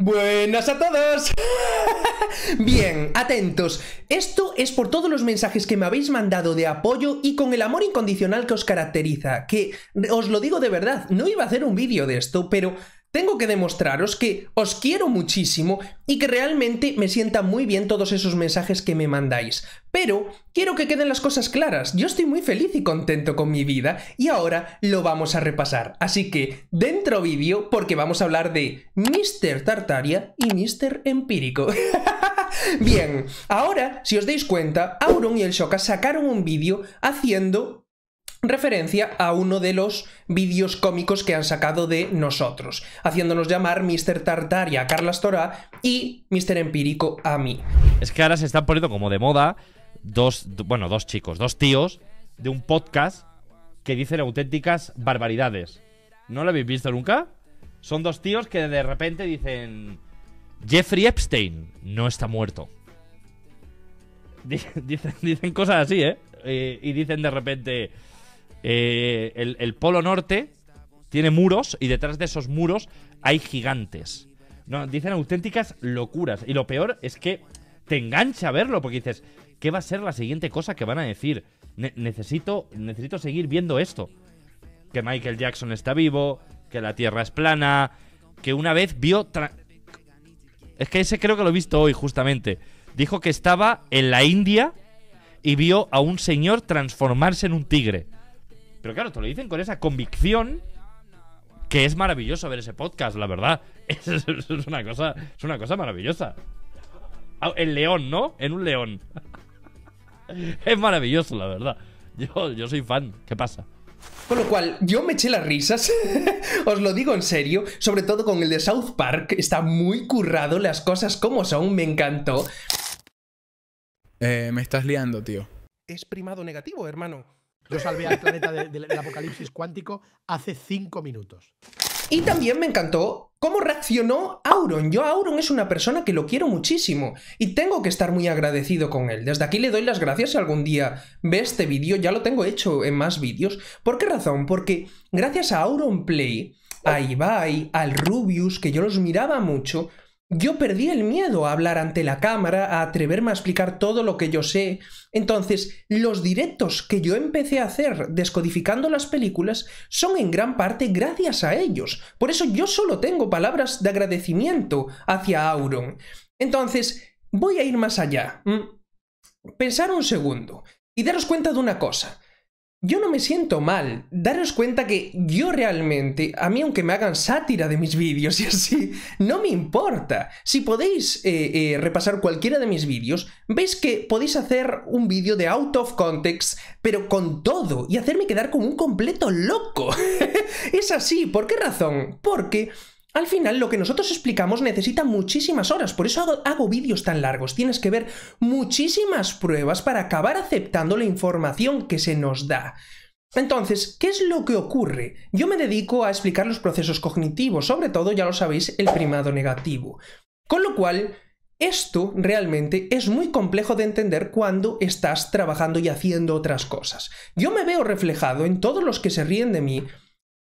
Buenas a todos. Bien, atentos. Esto es por todos los mensajes que me habéis mandado de apoyo y con el amor incondicional que os caracteriza, que os lo digo de verdad, no iba a hacer un vídeo de esto, pero tengo que demostraros que os quiero muchísimo y que realmente me sientan muy bien todos esos mensajes que me mandáis. Pero quiero que queden las cosas claras. Yo estoy muy feliz y contento con mi vida y ahora lo vamos a repasar. Así que dentro vídeo porque vamos a hablar de Mr. Tartaria y Mr. Empírico. bien, ahora si os dais cuenta, Auron y el Shoka sacaron un vídeo haciendo referencia a uno de los vídeos cómicos que han sacado de nosotros, haciéndonos llamar Mr. Tartaria a Carlas Torá y Mr. Empírico a mí. Es que ahora se están poniendo como de moda dos, bueno, dos chicos, dos tíos de un podcast que dicen auténticas barbaridades. ¿No lo habéis visto nunca? Son dos tíos que de repente dicen Jeffrey Epstein no está muerto. Dicen, cosas así, ¿eh? y dicen de repente eh, el, Polo Norte tiene muros y detrás de esos muros hay gigantes. No, dicen auténticas locuras. Y lo peor es que te engancha a verlo porque dices, ¿qué va a ser la siguiente cosa que van a decir? necesito, necesito seguir viendo esto. Que Michael Jackson está vivo, que la Tierra es plana, que una vez vio... Es que ese creo que lo he visto hoy justamente. Dijo que estaba en la India y vio a un señor transformarse en un tigre. Pero claro, te lo dicen con esa convicción que es maravilloso ver ese podcast, la verdad. Es, una, cosa, es una cosa maravillosa. El león, ¿no? En un león. Es maravilloso, la verdad. Yo, yo soy fan. ¿Qué pasa? Con lo cual, yo me eché las risas, os lo digo en serio, sobre todo con el de South Park, está muy currado, las cosas como son, me encantó. Eh, me estás liando, tío. Es primado negativo, hermano. Yo salvé al planeta del apocalipsis cuántico hace cinco minutos. Y también me encantó cómo reaccionó Auron. Yo Auron es una persona que lo quiero muchísimo y tengo que estar muy agradecido con él. Desde aquí le doy las gracias si algún día ve este vídeo, ya lo tengo hecho en más vídeos. ¿Por qué razón? Porque gracias a Auron Play, a Ibai, al Rubius, que yo los miraba mucho, yo perdí el miedo a hablar ante la cámara, a atreverme a explicar todo lo que yo sé. Entonces, los directos que yo empecé a hacer descodificando las películas son en gran parte gracias a ellos. Por eso yo solo tengo palabras de agradecimiento hacia Auron. Entonces, voy a ir más allá. Mm. Pensar un segundo y daros cuenta de una cosa yo no me siento mal. Daros cuenta que yo realmente, a mí aunque me hagan sátira de mis vídeos y así, no me importa. Si podéis eh, eh, repasar cualquiera de mis vídeos, veis que podéis hacer un vídeo de out of context, pero con todo, y hacerme quedar como un completo loco. es así, ¿por qué razón? Porque al final, lo que nosotros explicamos necesita muchísimas horas, por eso hago, vídeos tan largos. Tienes que ver muchísimas pruebas para acabar aceptando la información que se nos da. Entonces, ¿qué es lo que ocurre? Yo me dedico a explicar los procesos cognitivos, sobre todo, ya lo sabéis, el primado negativo. Con lo cual, esto realmente es muy complejo de entender cuando estás trabajando y haciendo otras cosas. Yo me veo reflejado en todos los que se ríen de mí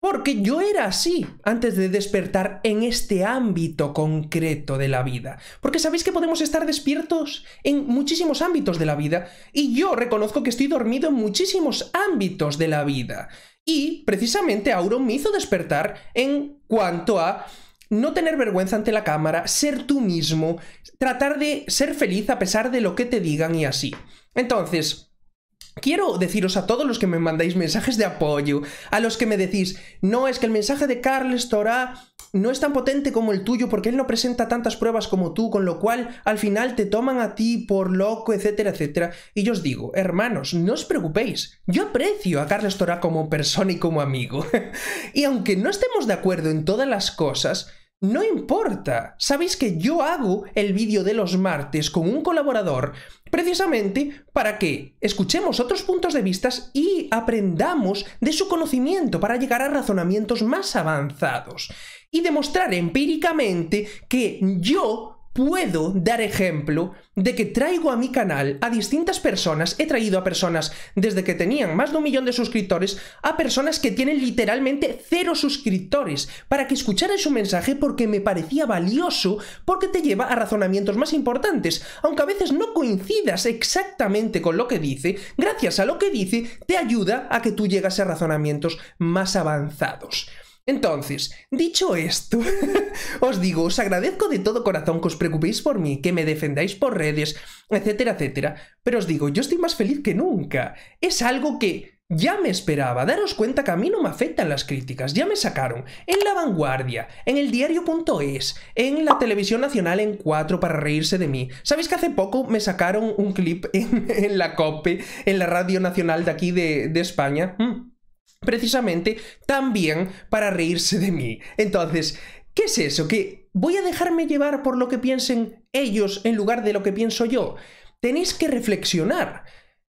porque yo era así antes de despertar en este ámbito concreto de la vida. Porque sabéis que podemos estar despiertos en muchísimos ámbitos de la vida y yo reconozco que estoy dormido en muchísimos ámbitos de la vida. Y precisamente Auro me hizo despertar en cuanto a no tener vergüenza ante la cámara, ser tú mismo, tratar de ser feliz a pesar de lo que te digan y así. Entonces, Quiero deciros a todos los que me mandáis mensajes de apoyo, a los que me decís, no, es que el mensaje de Carles Torá no es tan potente como el tuyo porque él no presenta tantas pruebas como tú, con lo cual al final te toman a ti por loco, etcétera, etcétera. Y yo os digo, hermanos, no os preocupéis, yo aprecio a Carles Torá como persona y como amigo. y aunque no estemos de acuerdo en todas las cosas, no importa. Sabéis que yo hago el vídeo de los martes con un colaborador precisamente para que escuchemos otros puntos de vista y aprendamos de su conocimiento para llegar a razonamientos más avanzados y demostrar empíricamente que yo puedo dar ejemplo de que traigo a mi canal a distintas personas, he traído a personas desde que tenían más de un millón de suscriptores a personas que tienen literalmente cero suscriptores para que escucharan su mensaje porque me parecía valioso porque te lleva a razonamientos más importantes, aunque a veces no coincidas exactamente con lo que dice, gracias a lo que dice te ayuda a que tú llegas a razonamientos más avanzados. Entonces, dicho esto, os digo, os agradezco de todo corazón que os preocupéis por mí, que me defendáis por redes, etcétera, etcétera. Pero os digo, yo estoy más feliz que nunca. Es algo que ya me esperaba. Daros cuenta que a mí no me afectan las críticas. Ya me sacaron en La Vanguardia, en el diario.es, en la televisión nacional en 4 para reírse de mí. ¿Sabéis que hace poco me sacaron un clip en, la COPE, en la radio nacional de aquí de, España? Mm precisamente también para reírse de mí. Entonces, ¿qué es eso? ¿Que voy a dejarme llevar por lo que piensen ellos en lugar de lo que pienso yo? Tenéis que reflexionar.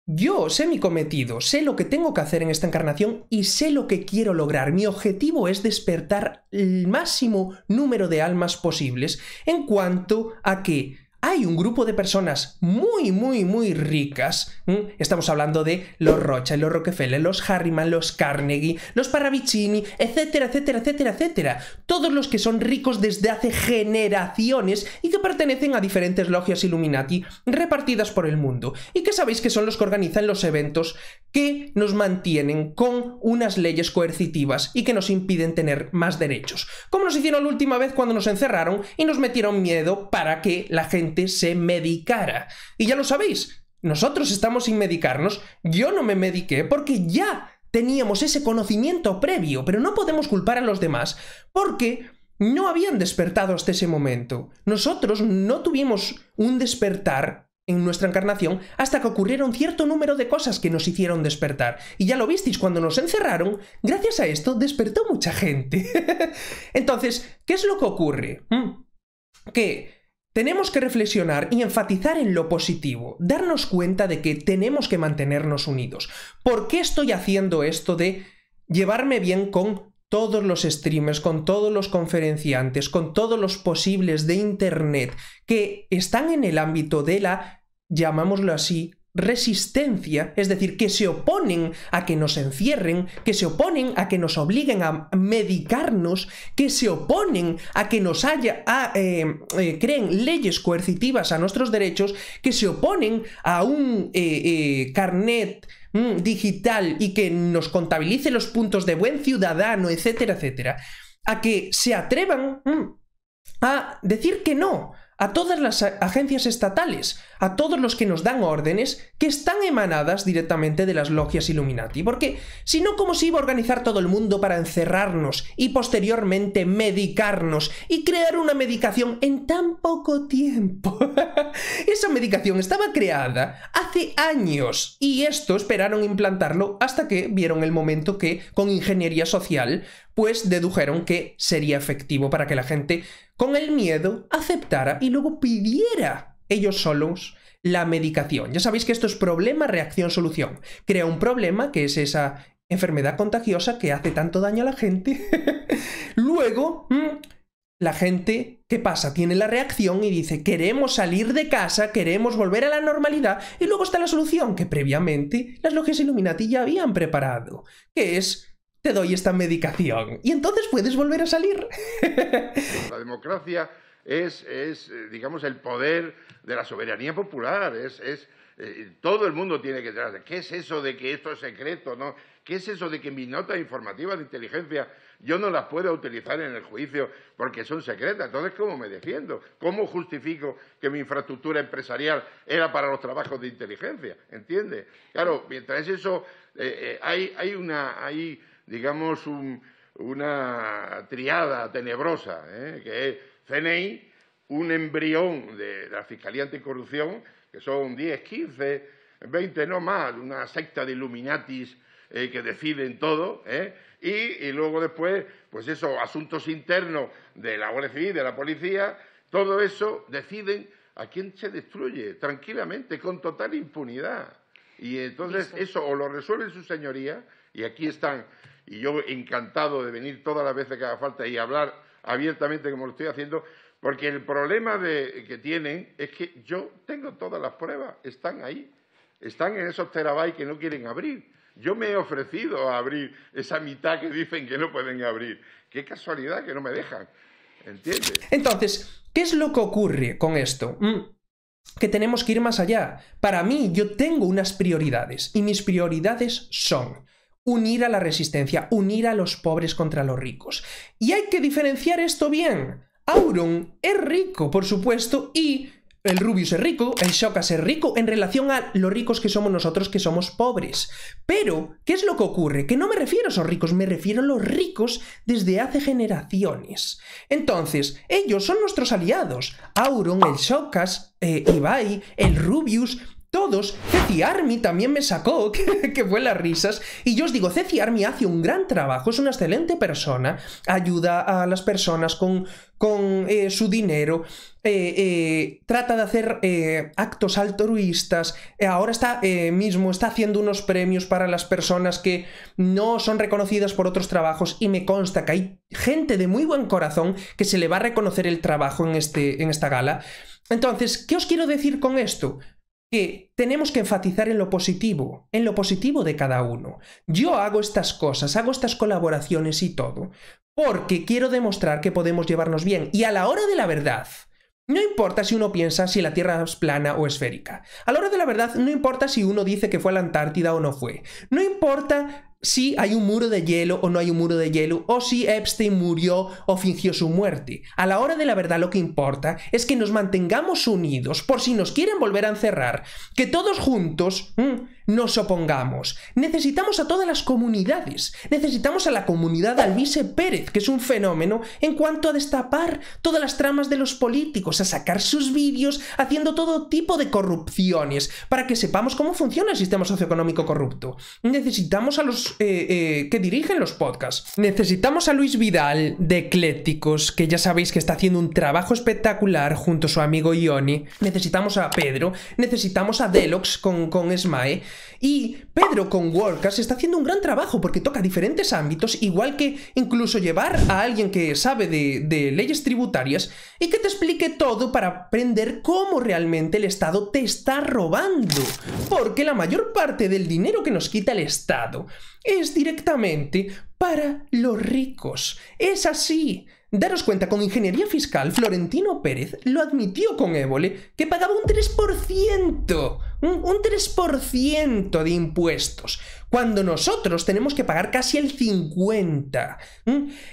Yo sé mi cometido, sé lo que tengo que hacer en esta encarnación y sé lo que quiero lograr. Mi objetivo es despertar el máximo número de almas posibles en cuanto a que hay un grupo de personas muy, muy, muy ricas. Estamos hablando de los Rocha, los Rockefeller, los Harriman, los Carnegie, los Paravicini, etcétera, etcétera, etcétera, etcétera. Todos los que son ricos desde hace generaciones y que pertenecen a diferentes logias Illuminati repartidas por el mundo. Y que sabéis que son los que organizan los eventos que nos mantienen con unas leyes coercitivas y que nos impiden tener más derechos. Como nos hicieron la última vez cuando nos encerraron y nos metieron miedo para que la gente se medicara. Y ya lo sabéis, nosotros estamos sin medicarnos, yo no me mediqué porque ya teníamos ese conocimiento previo, pero no podemos culpar a los demás porque no habían despertado hasta ese momento. Nosotros no tuvimos un despertar en nuestra encarnación hasta que ocurrieron cierto número de cosas que nos hicieron despertar. Y ya lo visteis, cuando nos encerraron, gracias a esto despertó mucha gente. Entonces, ¿qué es lo que ocurre? ¿Mm? Que tenemos que reflexionar y enfatizar en lo positivo, darnos cuenta de que tenemos que mantenernos unidos. ¿Por qué estoy haciendo esto de llevarme bien con todos los streamers, con todos los conferenciantes, con todos los posibles de Internet que están en el ámbito de la llamámoslo así, resistencia, es decir, que se oponen a que nos encierren, que se oponen a que nos obliguen a medicarnos, que se oponen a que nos haya, eh, eh, creen leyes coercitivas a nuestros derechos, que se oponen a un eh, carnet mm, digital y que nos contabilice los puntos de buen ciudadano, etcétera, etcétera, a que se atrevan mm, a decir que no, a todas las agencias estatales, a todos los que nos dan órdenes que están emanadas directamente de las logias Illuminati, porque si no, ¿cómo se iba a organizar todo el mundo para encerrarnos y posteriormente medicarnos y crear una medicación en tan poco tiempo? Esa medicación estaba creada hace años y esto esperaron implantarlo hasta que vieron el momento que, con ingeniería social, pues dedujeron que sería efectivo para que la gente con el miedo aceptara y luego pidiera ellos solos la medicación. Ya sabéis que esto es problema, reacción, solución. Crea un problema, que es esa enfermedad contagiosa que hace tanto daño a la gente. luego, mm, la gente, ¿qué pasa? Tiene la reacción y dice, queremos salir de casa, queremos volver a la normalidad, y luego está la solución que previamente las logias Illuminati ya habían preparado, que es te doy esta medicación y entonces puedes volver a salir. La democracia es, eh, digamos, el poder de la soberanía popular, es, eh, todo el mundo tiene que tener. ¿Qué es eso de que esto es secreto? No? ¿Qué es eso de que mis notas informativas de inteligencia yo no las puedo utilizar en el juicio porque son secretas? Entonces, ¿cómo me defiendo? ¿Cómo justifico que mi infraestructura empresarial era para los trabajos de inteligencia? ¿Entiende? Claro, mientras eso eh, hay, hay una... Hay, digamos, una triada tenebrosa, ¿eh? que es CNI, un embrión de la Fiscalía Anticorrupción, que son 10, 15, 20, no más, una secta de Illuminatis eh, que deciden todo, ¿eh? y, luego después, pues eso, asuntos internos de la Guardia Civil, de la policía, todo eso deciden a quién se destruye tranquilamente, con total impunidad. Y entonces eso o lo resuelve su señorías, y aquí están y yo encantado de venir todas las veces que haga falta y hablar abiertamente como lo estoy haciendo, porque el problema que tienen es que yo tengo todas las pruebas, están ahí, están en esos terabytes que no quieren abrir. Yo me he ofrecido a abrir esa mitad que dicen que no pueden abrir. Qué casualidad que no me dejan. ¿Entiendes? Entonces, ¿qué es lo que ocurre con esto? Mm, que tenemos que ir más allá. Para mí, yo tengo unas prioridades y mis prioridades son unir a la resistencia, unir a los pobres contra los ricos. Y hay que diferenciar esto bien. Auron es rico, por supuesto, y el Rubius es rico, el Shokas es rico, en relación a los ricos que somos nosotros que somos pobres. Pero, ¿qué es lo que ocurre? Que no me refiero a esos ricos, me refiero a los ricos desde hace generaciones. Entonces, ellos son nuestros aliados. Auron, el Shokas, eh, Ibai, el Rubius todos, Ceci Army también me sacó, que, fue las risas, y yo os digo, Ceci Army hace un gran trabajo, es una excelente persona, ayuda a las personas con, con eh, su dinero, eh, eh, trata de hacer actos altruistas, ahora está mismo, está haciendo unos premios para las personas que no son reconocidas por otros trabajos y me consta que hay gente de muy buen corazón que se le va a reconocer el trabajo en, este, en esta gala. Entonces, ¿qué os quiero decir con esto? que tenemos que enfatizar en lo positivo, en lo positivo de cada uno. Yo hago estas cosas, hago estas colaboraciones y todo, porque quiero demostrar que podemos llevarnos bien. Y a la hora de la verdad, no importa si uno piensa si la Tierra es plana o esférica. A la hora de la verdad, no importa si uno dice que fue a la Antártida o no fue. No importa si hay un muro de hielo o no hay un muro de hielo, o si Epstein murió o fingió su muerte. A la hora de la verdad lo que importa es que nos mantengamos unidos por si nos quieren volver a encerrar, que todos juntos nos opongamos. Necesitamos a todas las comunidades, necesitamos a la comunidad de Alvise Pérez, que es un fenómeno en cuanto a destapar todas las tramas de los políticos, a sacar sus vídeos, haciendo todo tipo de corrupciones, para que sepamos cómo funciona el sistema socioeconómico corrupto. Necesitamos a los eh, eh, que dirigen los podcasts. Necesitamos a Luis Vidal de Eclécticos, que ya sabéis que está haciendo un trabajo espectacular junto a su amigo Ioni. Necesitamos a Pedro, necesitamos a Delox con, con Smae. Y Pedro con Workers está haciendo un gran trabajo porque toca diferentes ámbitos, igual que incluso llevar a alguien que sabe de leyes tributarias y que te explique todo para aprender cómo realmente el Estado te está robando. Porque la mayor parte del dinero que nos quita el Estado es directamente para los ricos. Es así. Daros cuenta, con ingeniería fiscal, Florentino Pérez lo admitió con Évole, que pagaba un 3%, un, un 3% de impuestos cuando nosotros tenemos que pagar casi el 50.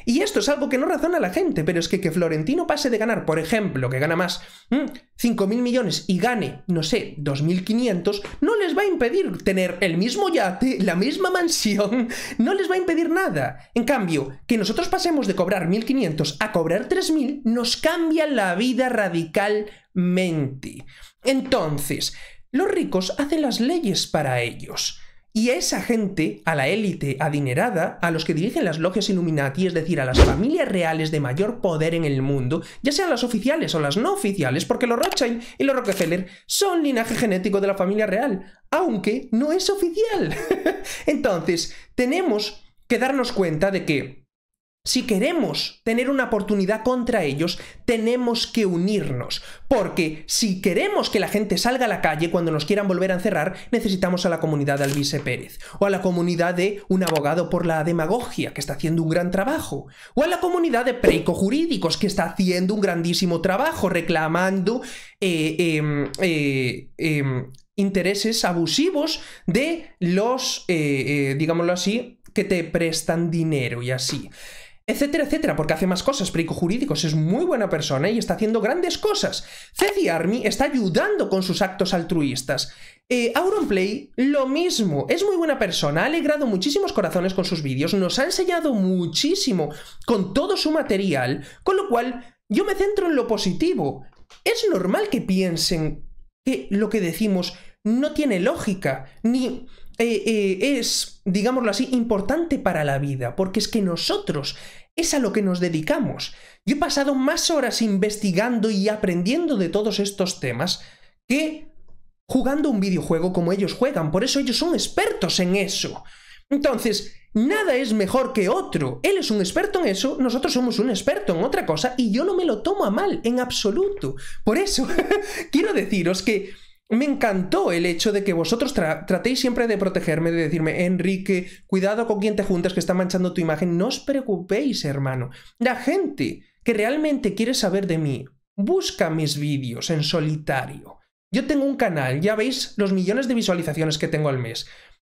Y esto es algo que no razona la gente, pero es que que Florentino pase de ganar, por ejemplo, que gana más 5 5.000 millones y gane, no sé, 2.500, no les va a impedir tener el mismo yate, la misma mansión, no les va a impedir nada. En cambio, que nosotros pasemos de cobrar 1.500 a cobrar 3.000 nos cambia la vida radicalmente. Entonces, los ricos hacen las leyes para ellos. Y a esa gente, a la élite adinerada, a los que dirigen las logias Illuminati, es decir, a las familias reales de mayor poder en el mundo, ya sean las oficiales o las no oficiales, porque los Rothschild y los Rockefeller son linaje genético de la familia real, aunque no es oficial. Entonces, tenemos que darnos cuenta de que si queremos tener una oportunidad contra ellos, tenemos que unirnos, porque si queremos que la gente salga a la calle cuando nos quieran volver a encerrar, necesitamos a la comunidad de Alvise Pérez, o a la comunidad de un abogado por la demagogia, que está haciendo un gran trabajo, o a la comunidad de jurídicos que está haciendo un grandísimo trabajo reclamando eh, em, eh, em, intereses abusivos de los, eh, digámoslo así, que te prestan dinero y así etcétera, etcétera, porque hace más cosas, perico jurídicos, es muy buena persona y está haciendo grandes cosas. Ceci Army está ayudando con sus actos altruistas. Eh, Auronplay, lo mismo, es muy buena persona, ha alegrado muchísimos corazones con sus vídeos, nos ha enseñado muchísimo con todo su material, con lo cual yo me centro en lo positivo. Es normal que piensen que lo que decimos no tiene lógica, ni eh, eh, es digámoslo así, importante para la vida, porque es que nosotros es a lo que nos dedicamos. Yo he pasado más horas investigando y aprendiendo de todos estos temas que jugando un videojuego como ellos juegan, por eso ellos son expertos en eso. Entonces, nada es mejor que otro. Él es un experto en eso, nosotros somos un experto en otra cosa y yo no me lo tomo a mal, en absoluto. Por eso, quiero deciros que me encantó el hecho de que vosotros tratéis siempre de protegerme, de decirme, Enrique, cuidado con quien te juntas, que está manchando tu imagen. No os preocupéis, hermano. La gente que realmente quiere saber de mí, busca mis vídeos en solitario. Yo tengo un canal, ya veis los millones de visualizaciones que tengo al mes.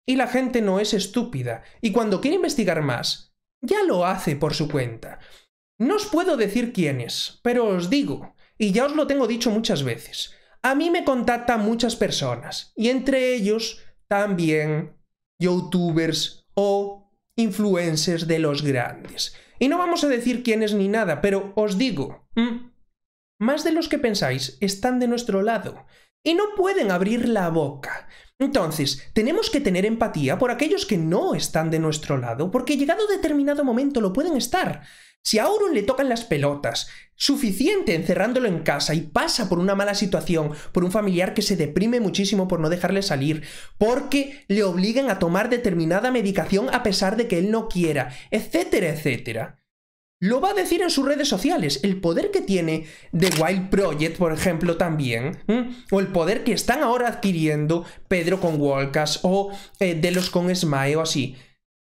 Y la gente no es estúpida. Y cuando quiere investigar más, ya lo hace por su cuenta. No os puedo decir quién es, pero os digo, y ya os lo tengo dicho muchas veces. A mí me contactan muchas personas y entre ellos también youtubers o influencers de los grandes. Y no vamos a decir quiénes ni nada, pero os digo, más de los que pensáis están de nuestro lado y no pueden abrir la boca. Entonces, tenemos que tener empatía por aquellos que no están de nuestro lado, porque llegado determinado momento lo pueden estar. Si a Auron le tocan las pelotas suficiente encerrándolo en casa y pasa por una mala situación, por un familiar que se deprime muchísimo por no dejarle salir, porque le obligan a tomar determinada medicación a pesar de que él no quiera, etcétera, etcétera. Lo va a decir en sus redes sociales, el poder que tiene The Wild Project, por ejemplo, también, o el poder que están ahora adquiriendo Pedro con Walkas o De eh, Delos con Smae o así.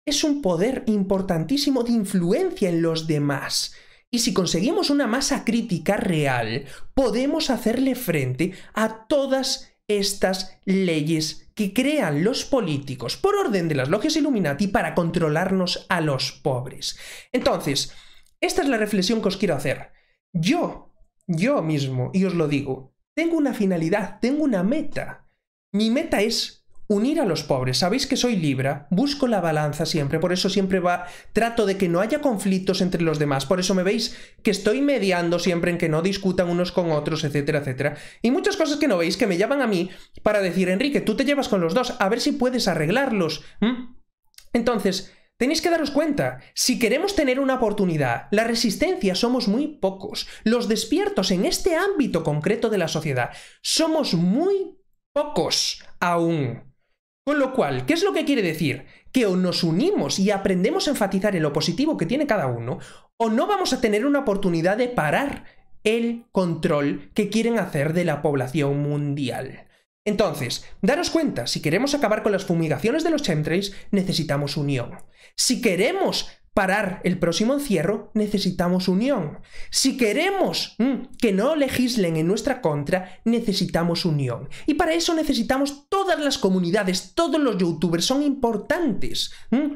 Es un poder importantísimo de influencia en los demás y si conseguimos una masa crítica real, podemos hacerle frente a todas estas leyes que crean los políticos por orden de las logias Illuminati para controlarnos a los pobres. Entonces, esta es la reflexión que os quiero hacer. Yo, yo mismo, y os lo digo, tengo una finalidad, tengo una meta. Mi meta es unir a los pobres. Sabéis que soy Libra, busco la balanza siempre, por eso siempre va, trato de que no haya conflictos entre los demás, por eso me veis que estoy mediando siempre en que no discutan unos con otros, etcétera, etcétera. Y muchas cosas que no veis que me llaman a mí para decir, Enrique, tú te llevas con los dos, a ver si puedes arreglarlos. Entonces, Tenéis que daros cuenta, si queremos tener una oportunidad, la resistencia somos muy pocos. Los despiertos en este ámbito concreto de la sociedad somos muy pocos aún. Con lo cual, ¿qué es lo que quiere decir? Que o nos unimos y aprendemos a enfatizar en lo positivo que tiene cada uno, o no vamos a tener una oportunidad de parar el control que quieren hacer de la población mundial. Entonces, daros cuenta, si queremos acabar con las fumigaciones de los chemtrails, necesitamos unión. Si queremos parar el próximo encierro, necesitamos unión. Si queremos mm, que no legislen en nuestra contra, necesitamos unión. Y para eso necesitamos todas las comunidades, todos los youtubers son importantes. Mm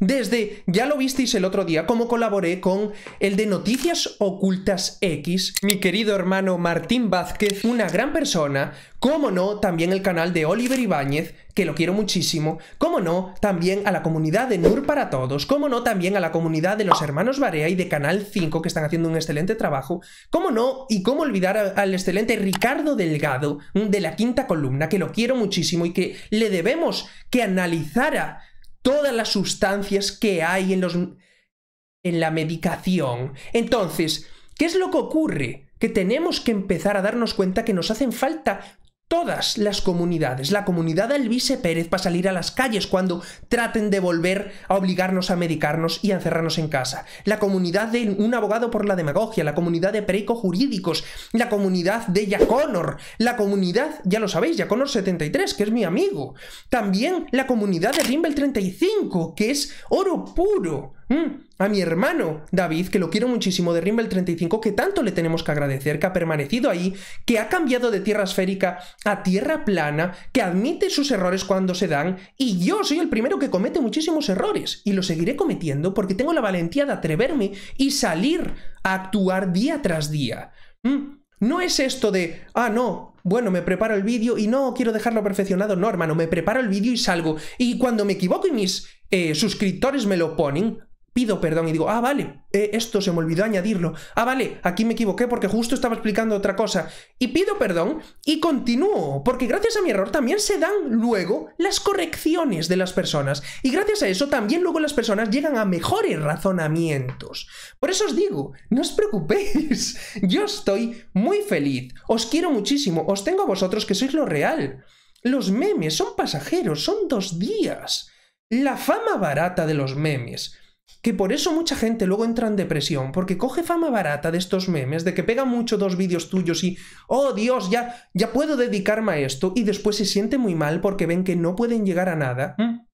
desde, ya lo visteis el otro día, cómo colaboré con el de Noticias Ocultas X, mi querido hermano Martín Vázquez, una gran persona, como no, también el canal de Oliver Ibáñez, que lo quiero muchísimo, como no, también a la comunidad de NUR para todos, como no, también a la comunidad de los hermanos Barea y de Canal 5, que están haciendo un excelente trabajo, como no, y cómo olvidar al excelente Ricardo Delgado, de la quinta columna, que lo quiero muchísimo y que le debemos que analizara todas las sustancias que hay en, los, en la medicación. Entonces, ¿qué es lo que ocurre? Que tenemos que empezar a darnos cuenta que nos hacen falta todas las comunidades, la comunidad de Elvise Pérez, para salir a las calles cuando traten de volver a obligarnos a medicarnos y a encerrarnos en casa, la comunidad de un abogado por la demagogia, la comunidad de preico jurídicos, la comunidad de Yaconor, la comunidad, ya lo sabéis, Yaconor73, que es mi amigo, también la comunidad de Rimbel35, que es oro puro. Mm, a mi hermano David, que lo quiero muchísimo, de Rimbel 35, que tanto le tenemos que agradecer, que ha permanecido ahí, que ha cambiado de tierra esférica a tierra plana, que admite sus errores cuando se dan, y yo soy el primero que comete muchísimos errores, y lo seguiré cometiendo porque tengo la valentía de atreverme y salir a actuar día tras día. Mm, no es esto de, ah, no, bueno, me preparo el vídeo y no quiero dejarlo perfeccionado. No, hermano, me preparo el vídeo y salgo. Y cuando me equivoco y mis eh, suscriptores me lo ponen, pido perdón y digo, ah, vale, eh, esto se me olvidó añadirlo, ah, vale, aquí me equivoqué porque justo estaba explicando otra cosa, y pido perdón y continúo, porque gracias a mi error también se dan luego las correcciones de las personas, y gracias a eso también luego las personas llegan a mejores razonamientos. Por eso os digo, no os preocupéis, yo estoy muy feliz, os quiero muchísimo, os tengo a vosotros que sois lo real. Los memes son pasajeros, son dos días. La fama barata de los memes que por eso mucha gente luego entra en depresión, porque coge fama barata de estos memes, de que pega mucho dos vídeos tuyos y, oh Dios, ya, ya puedo dedicarme a esto, y después se siente muy mal porque ven que no pueden llegar a nada. Mm.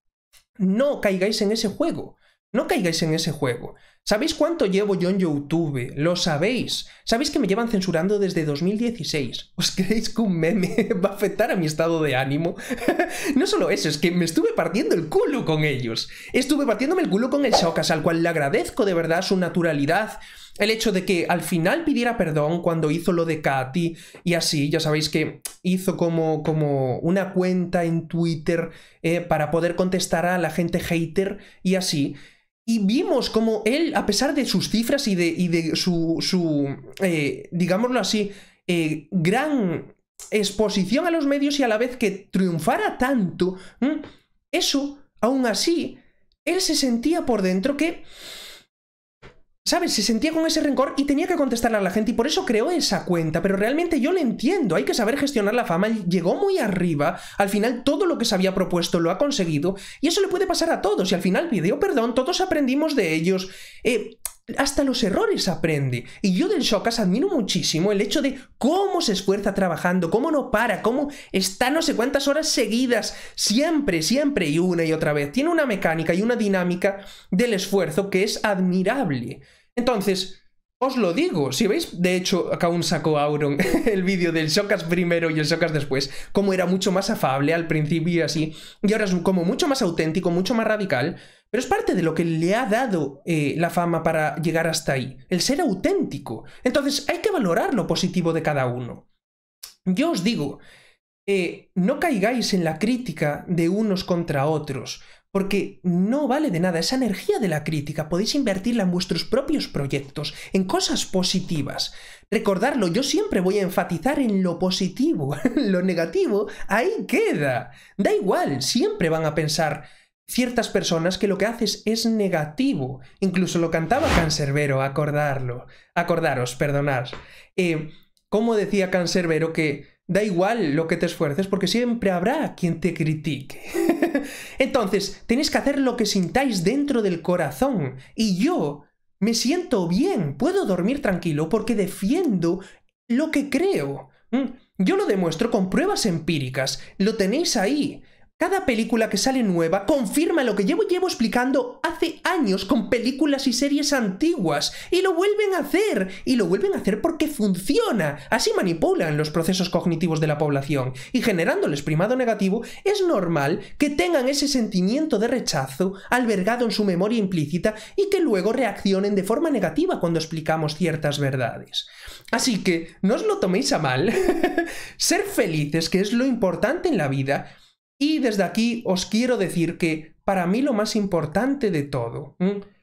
No caigáis en ese juego. No caigáis en ese juego. ¿Sabéis cuánto llevo yo en YouTube? Lo sabéis. Sabéis que me llevan censurando desde 2016. ¿Os creéis que un meme va a afectar a mi estado de ánimo? no solo eso, es que me estuve partiendo el culo con ellos. Estuve partiéndome el culo con el Shokas, al cual le agradezco de verdad su naturalidad. El hecho de que al final pidiera perdón cuando hizo lo de Katy y así, ya sabéis que hizo como, como una cuenta en Twitter eh, para poder contestar a la gente hater y así. Y vimos como él, a pesar de sus cifras y de, de su, su eh, digámoslo así, eh, gran exposición a los medios y a la vez que triunfara tanto, eso, aún así, él se sentía por dentro que ¿Sabes? Se sentía con ese rencor y tenía que contestarle a la gente y por eso creó esa cuenta, pero realmente yo le entiendo, hay que saber gestionar la fama, llegó muy arriba, al final todo lo que se había propuesto lo ha conseguido y eso le puede pasar a todos y al final video, perdón, todos aprendimos de ellos. Eh, hasta los errores aprende. Y yo del Shokas admiro muchísimo el hecho de cómo se esfuerza trabajando, cómo no para, cómo está no sé cuántas horas seguidas, siempre, siempre y una y otra vez. Tiene una mecánica y una dinámica del esfuerzo que es admirable. Entonces, os lo digo, si veis, de hecho, acá aún sacó Auron el vídeo del Shokas primero y el Shokas después, cómo era mucho más afable al principio y así, y ahora es como mucho más auténtico, mucho más radical, pero es parte de lo que le ha dado eh, la fama para llegar hasta ahí, el ser auténtico. Entonces hay que valorar lo positivo de cada uno. Yo os digo, eh, no caigáis en la crítica de unos contra otros, porque no vale de nada esa energía de la crítica, podéis invertirla en vuestros propios proyectos, en cosas positivas. Recordarlo, yo siempre voy a enfatizar en lo positivo, lo negativo, ahí queda. Da igual, siempre van a pensar ciertas personas que lo que haces es negativo. Incluso lo cantaba Cancerbero, acordarlo, acordaros, perdonad. Eh, como decía Cancerbero que da igual lo que te esfuerces porque siempre habrá quien te critique. Entonces, tenéis que hacer lo que sintáis dentro del corazón. Y yo me siento bien, puedo dormir tranquilo porque defiendo lo que creo. Mm, yo lo demuestro con pruebas empíricas, lo tenéis ahí. Cada película que sale nueva confirma lo que llevo llevo explicando hace años con películas y series antiguas, y lo vuelven a hacer, y lo vuelven a hacer porque funciona. Así manipulan los procesos cognitivos de la población, y generándoles primado negativo, es normal que tengan ese sentimiento de rechazo albergado en su memoria implícita y que luego reaccionen de forma negativa cuando explicamos ciertas verdades. Así que, no os lo toméis a mal, ser felices, que es lo importante en la vida, y desde aquí os quiero decir que para mí lo más importante de todo,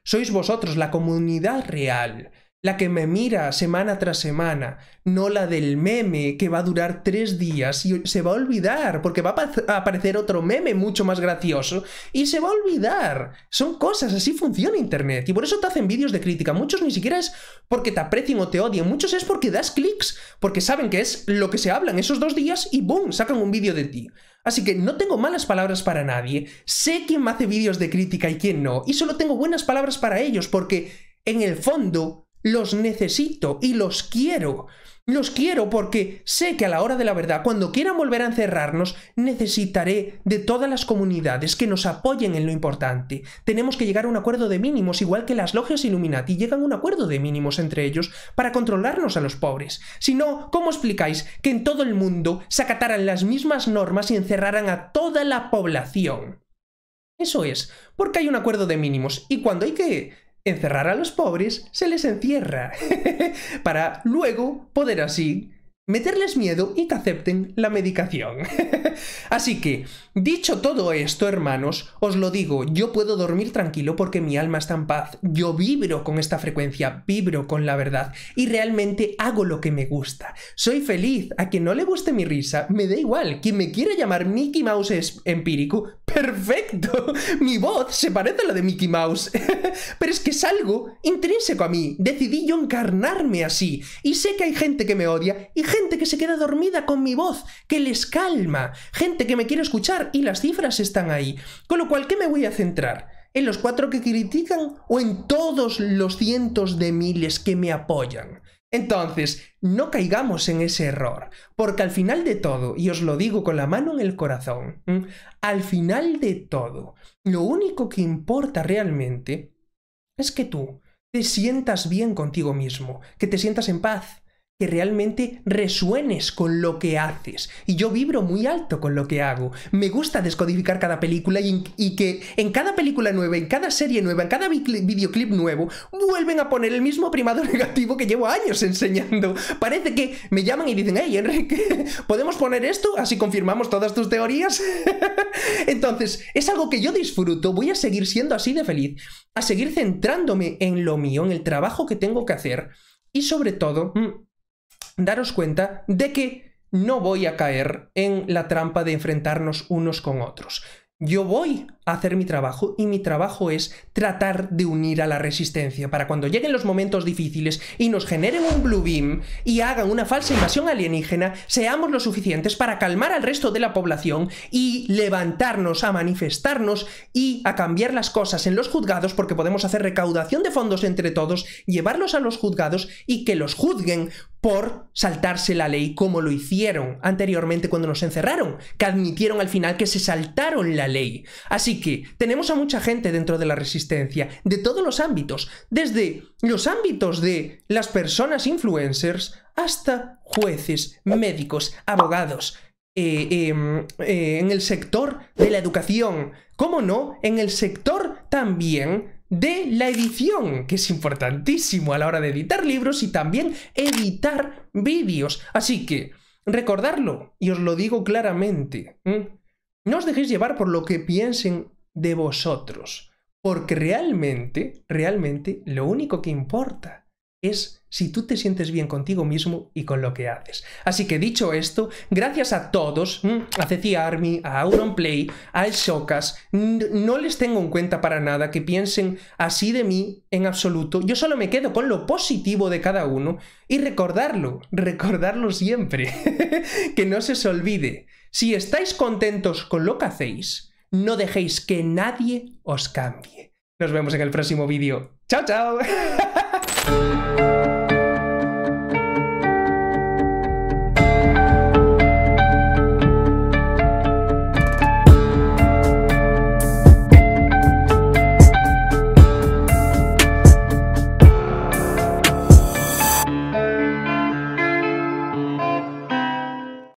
sois vosotros, la comunidad real, la que me mira semana tras semana, no la del meme que va a durar tres días y se va a olvidar, porque va a aparecer otro meme mucho más gracioso y se va a olvidar. Son cosas, así funciona Internet. Y por eso te hacen vídeos de crítica. Muchos ni siquiera es porque te aprecien o te odien, muchos es porque das clics, porque saben que es lo que se habla en esos dos días y ¡boom! sacan un vídeo de ti. Así que no tengo malas palabras para nadie, sé quién me hace vídeos de crítica y quién no, y solo tengo buenas palabras para ellos porque en el fondo los necesito y los quiero. Los quiero porque sé que a la hora de la verdad, cuando quieran volver a encerrarnos, necesitaré de todas las comunidades que nos apoyen en lo importante. Tenemos que llegar a un acuerdo de mínimos, igual que las logias Illuminati llegan a un acuerdo de mínimos entre ellos para controlarnos a los pobres. Si no, ¿cómo explicáis que en todo el mundo se acataran las mismas normas y encerraran a toda la población? Eso es, porque hay un acuerdo de mínimos y cuando hay que encerrar a los pobres se les encierra, para luego poder así meterles miedo y que acepten la medicación. Así que, dicho todo esto, hermanos, os lo digo, yo puedo dormir tranquilo porque mi alma está en paz, yo vibro con esta frecuencia, vibro con la verdad y realmente hago lo que me gusta. Soy feliz, a quien no le guste mi risa, me da igual, quien me quiera llamar Mickey Mouse es empírico, perfecto, mi voz se parece a la de Mickey Mouse, pero es que es algo intrínseco a mí, decidí yo encarnarme así y sé que hay gente que me odia y gente gente que se queda dormida con mi voz, que les calma, gente que me quiere escuchar y las cifras están ahí. Con lo cual, ¿qué me voy a centrar? ¿En los cuatro que critican o en todos los cientos de miles que me apoyan? Entonces, no caigamos en ese error, porque al final de todo, y os lo digo con la mano en el corazón, al final de todo, lo único que importa realmente es que tú te sientas bien contigo mismo, que te sientas en paz, realmente resuenes con lo que haces. Y yo vibro muy alto con lo que hago. Me gusta descodificar cada película y, y que en cada película nueva, en cada serie nueva, en cada videoclip nuevo, vuelven a poner el mismo primado negativo que llevo años enseñando. Parece que me llaman y dicen, hey Enrique, ¿podemos poner esto? Así confirmamos todas tus teorías. Entonces, es algo que yo disfruto, voy a seguir siendo así de feliz, a seguir centrándome en lo mío, en el trabajo que tengo que hacer y sobre todo mm, daros cuenta de que no voy a caer en la trampa de enfrentarnos unos con otros. Yo voy a hacer mi trabajo y mi trabajo es tratar de unir a la resistencia para cuando lleguen los momentos difíciles y nos generen un blue beam y hagan una falsa invasión alienígena, seamos lo suficientes para calmar al resto de la población y levantarnos a manifestarnos y a cambiar las cosas en los juzgados porque podemos hacer recaudación de fondos entre todos, llevarlos a los juzgados y que los juzguen por saltarse la ley como lo hicieron anteriormente cuando nos encerraron, que admitieron al final que se saltaron la ley. Así que tenemos a mucha gente dentro de la resistencia, de todos los ámbitos, desde los ámbitos de las personas influencers hasta jueces, médicos, abogados, eh, em, eh, en el sector de la educación, ¿cómo no? En el sector también de la edición, que es importantísimo a la hora de editar libros y también editar vídeos. Así que, recordarlo, y os lo digo claramente, no os dejéis llevar por lo que piensen de vosotros, porque realmente, realmente, lo único que importa es si tú te sientes bien contigo mismo y con lo que haces. Así que dicho esto, gracias a todos, mm, a Ceci Army, a Play, a El no les tengo en cuenta para nada que piensen así de mí en absoluto. Yo solo me quedo con lo positivo de cada uno y recordarlo, recordarlo siempre, que no se os olvide. Si estáis contentos con lo que hacéis, no dejéis que nadie os cambie. Nos vemos en el próximo vídeo. ¡Chao, chao! Música